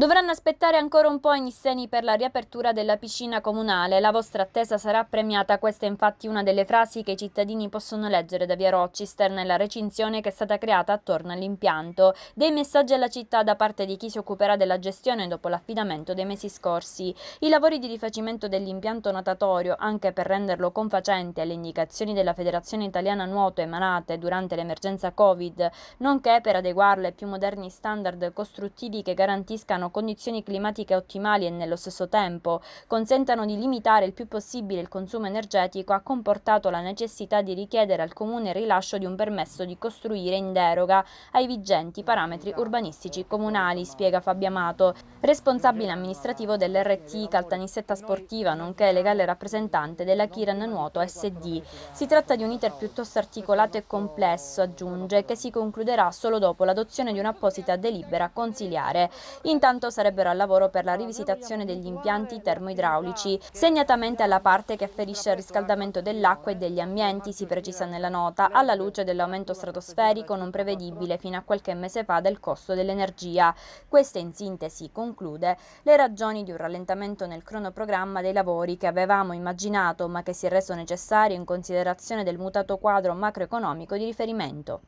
Dovranno aspettare ancora un po' i nisseni per la riapertura della piscina comunale. La vostra attesa sarà premiata. Questa è infatti una delle frasi che i cittadini possono leggere da via Rochester nella recinzione che è stata creata attorno all'impianto. Dei messaggi alla città da parte di chi si occuperà della gestione dopo l'affidamento dei mesi scorsi. I lavori di rifacimento dell'impianto natatorio, anche per renderlo confacente alle indicazioni della Federazione Italiana Nuoto emanate durante l'emergenza Covid, nonché per adeguarle ai più moderni standard costruttivi che garantiscano condizioni climatiche ottimali e nello stesso tempo consentano di limitare il più possibile il consumo energetico ha comportato la necessità di richiedere al Comune il rilascio di un permesso di costruire in deroga ai vigenti parametri urbanistici comunali, spiega Fabio Amato, responsabile amministrativo dell'RT Caltanissetta Sportiva, nonché legale rappresentante della Kiran Nuoto SD. Si tratta di un iter piuttosto articolato e complesso, aggiunge, che si concluderà solo dopo l'adozione di un'apposita delibera consiliare. Intanto intanto sarebbero al lavoro per la rivisitazione degli impianti termoidraulici, segnatamente alla parte che afferisce al riscaldamento dell'acqua e degli ambienti, si precisa nella nota, alla luce dell'aumento stratosferico non prevedibile fino a qualche mese fa del costo dell'energia. Queste in sintesi, conclude, le ragioni di un rallentamento nel cronoprogramma dei lavori che avevamo immaginato ma che si è reso necessario in considerazione del mutato quadro macroeconomico di riferimento.